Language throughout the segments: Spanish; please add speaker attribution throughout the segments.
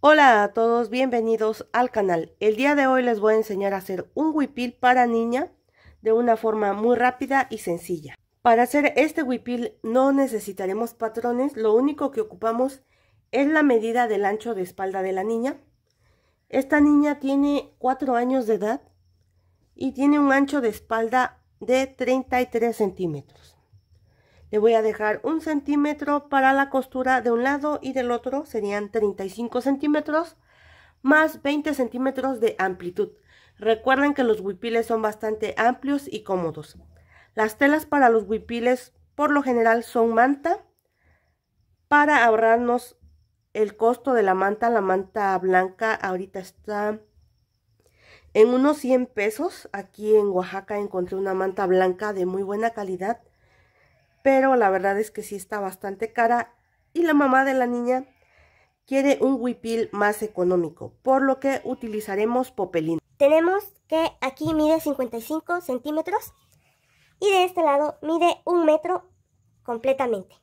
Speaker 1: Hola a todos, bienvenidos al canal. El día de hoy les voy a enseñar a hacer un huipil para niña de una forma muy rápida y sencilla. Para hacer este huipil no necesitaremos patrones, lo único que ocupamos es la medida del ancho de espalda de la niña. Esta niña tiene 4 años de edad y tiene un ancho de espalda de 33 centímetros. Le voy a dejar un centímetro para la costura de un lado y del otro serían 35 centímetros más 20 centímetros de amplitud. Recuerden que los huipiles son bastante amplios y cómodos. Las telas para los huipiles por lo general son manta. Para ahorrarnos el costo de la manta, la manta blanca ahorita está en unos 100 pesos. Aquí en Oaxaca encontré una manta blanca de muy buena calidad pero la verdad es que sí está bastante cara y la mamá de la niña quiere un huipil más económico, por lo que utilizaremos popelín. Tenemos que aquí mide 55 centímetros y de este lado mide un metro completamente.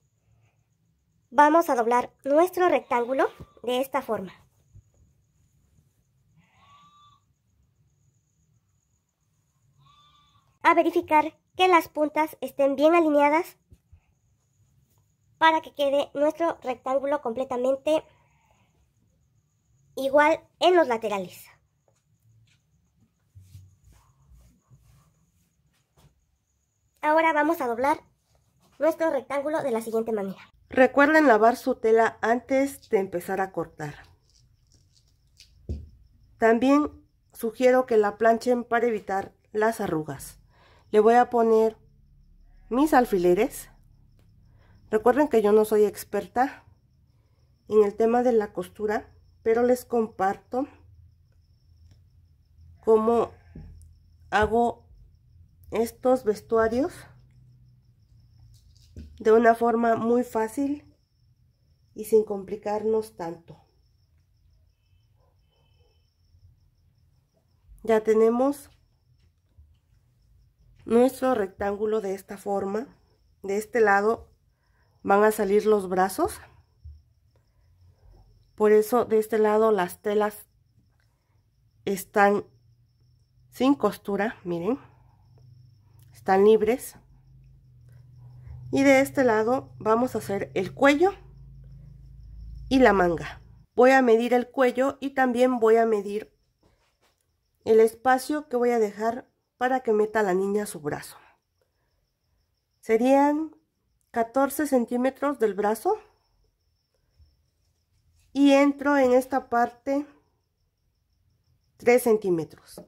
Speaker 1: Vamos a doblar nuestro rectángulo de esta forma. A verificar que las puntas estén bien alineadas para que quede nuestro rectángulo completamente igual en los laterales. Ahora vamos a doblar nuestro rectángulo de la siguiente manera. Recuerden lavar su tela antes de empezar a cortar. También sugiero que la planchen para evitar las arrugas. Le voy a poner mis alfileres Recuerden que yo no soy experta en el tema de la costura, pero les comparto cómo hago estos vestuarios de una forma muy fácil y sin complicarnos tanto. Ya tenemos nuestro rectángulo de esta forma. De este lado van a salir los brazos. Por eso de este lado las telas están sin costura, miren. Están libres. Y de este lado vamos a hacer el cuello y la manga. Voy a medir el cuello y también voy a medir el espacio que voy a dejar para que meta la niña su brazo. Serían 14 centímetros del brazo y entro en esta parte 3 centímetros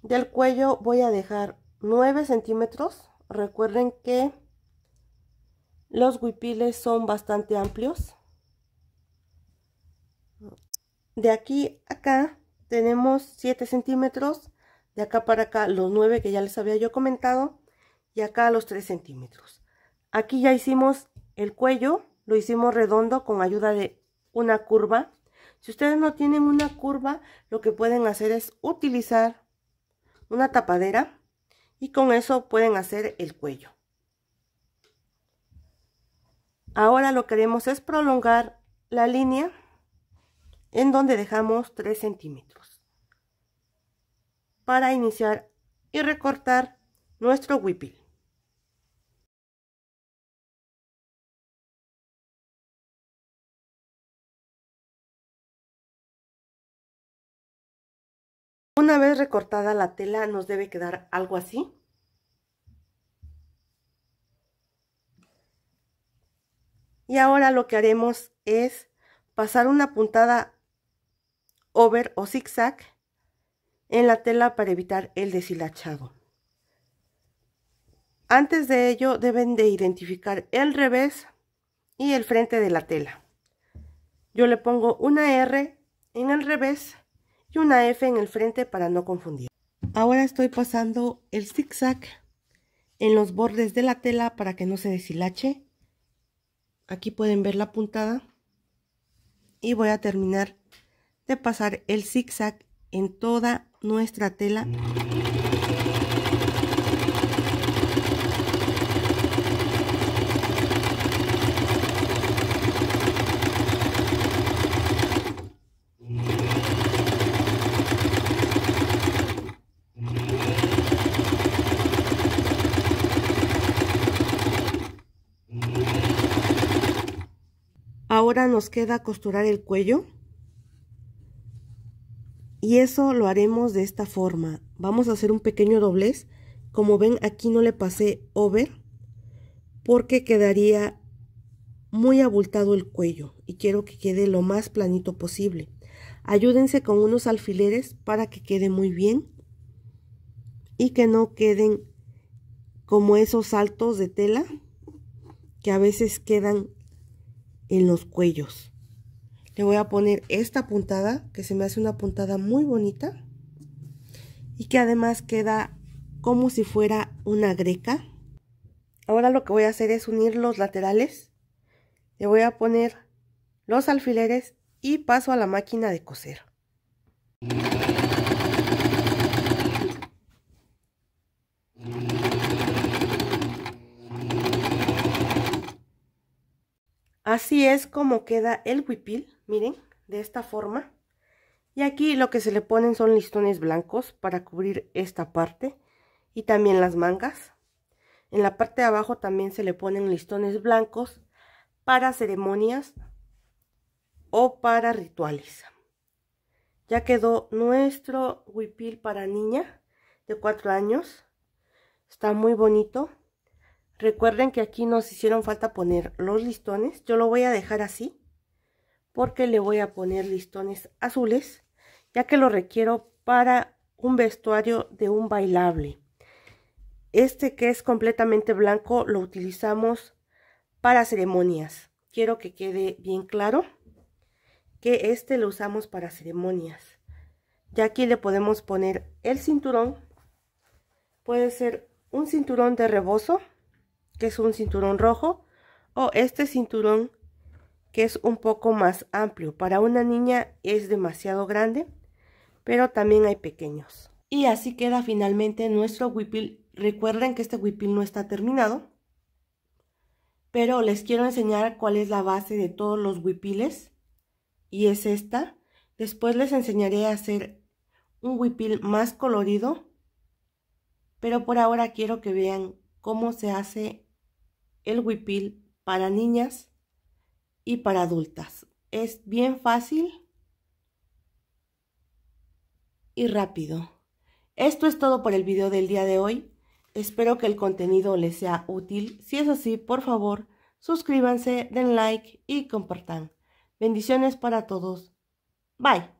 Speaker 1: del cuello voy a dejar 9 centímetros recuerden que los huipiles son bastante amplios de aquí acá tenemos 7 centímetros, de acá para acá los 9 que ya les había yo comentado, y acá los 3 centímetros. Aquí ya hicimos el cuello, lo hicimos redondo con ayuda de una curva. Si ustedes no tienen una curva, lo que pueden hacer es utilizar una tapadera y con eso pueden hacer el cuello. Ahora lo que haremos es prolongar la línea en donde dejamos 3 centímetros para iniciar y recortar nuestro huipil. Una vez recortada la tela nos debe quedar algo así. Y ahora lo que haremos es pasar una puntada over o zigzag en la tela para evitar el deshilachado. Antes de ello deben de identificar el revés y el frente de la tela. Yo le pongo una R en el revés y una F en el frente para no confundir. Ahora estoy pasando el zigzag en los bordes de la tela para que no se deshilache. Aquí pueden ver la puntada. Y voy a terminar pasar el zigzag en toda nuestra tela Ahora nos queda costurar el cuello. Y eso lo haremos de esta forma. Vamos a hacer un pequeño doblez. Como ven, aquí no le pasé over porque quedaría muy abultado el cuello y quiero que quede lo más planito posible. Ayúdense con unos alfileres para que quede muy bien y que no queden como esos saltos de tela que a veces quedan en los cuellos. Le voy a poner esta puntada, que se me hace una puntada muy bonita. Y que además queda como si fuera una greca. Ahora lo que voy a hacer es unir los laterales. Le voy a poner los alfileres y paso a la máquina de coser. Así es como queda el huipil, miren, de esta forma. Y aquí lo que se le ponen son listones blancos para cubrir esta parte y también las mangas. En la parte de abajo también se le ponen listones blancos para ceremonias o para rituales. Ya quedó nuestro huipil para niña de 4 años. Está muy bonito. Recuerden que aquí nos hicieron falta poner los listones. Yo lo voy a dejar así porque le voy a poner listones azules, ya que lo requiero para un vestuario de un bailable. Este que es completamente blanco lo utilizamos para ceremonias. Quiero que quede bien claro que este lo usamos para ceremonias. Ya aquí le podemos poner el cinturón. Puede ser un cinturón de rebozo que es un cinturón rojo, o este cinturón que es un poco más amplio. Para una niña es demasiado grande, pero también hay pequeños. Y así queda finalmente nuestro huipil. Recuerden que este huipil no está terminado, pero les quiero enseñar cuál es la base de todos los huipiles y es esta. Después les enseñaré a hacer un huipil más colorido, pero por ahora quiero que vean cómo se hace el huipil para niñas y para adultas. Es bien fácil y rápido. Esto es todo por el video del día de hoy. Espero que el contenido les sea útil. Si es así, por favor, suscríbanse, den like y compartan. Bendiciones para todos. Bye.